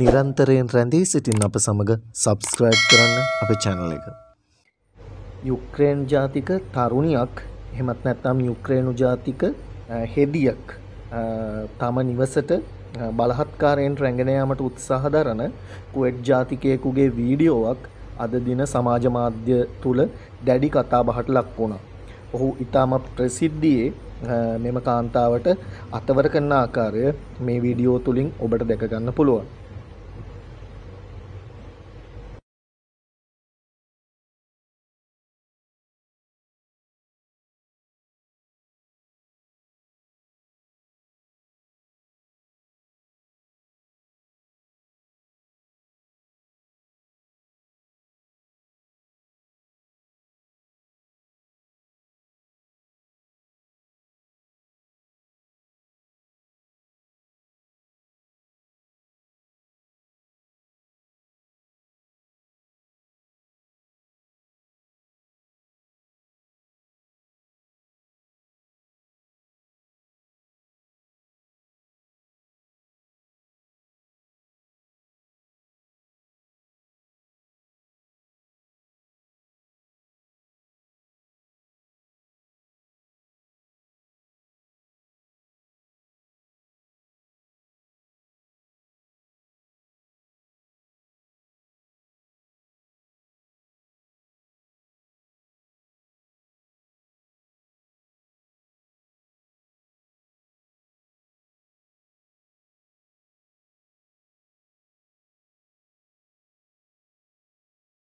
නිරන්තරයෙන් රැඳී සිටින් අප සමග සබස්ක්‍රයිබ් කරන්න අප චැනල එක. යුක්‍රේන් ජාතික තරුණියක් හෙමත් නැත්තම් යුක්‍රේණු ජාතික හෙදියක් තම නිවසට බලහත්කාරයෙන් රැඟෙනයාමට උත්සාහ දරන කුවට් ජාතිකයෙකුගේ වීඩියෝවක් අද දින සමාජ මාධ්‍ය තුළ දැඩි කතා බහට ලක් වුණා. ඔහු ඉතාම ප්‍රසිද්ධියේ මෙම කාන්තාවට අතවර කරන ආකාරය මේ වීඩියෝ තුළින් ඔබට දැකගන්න පුළුවන්.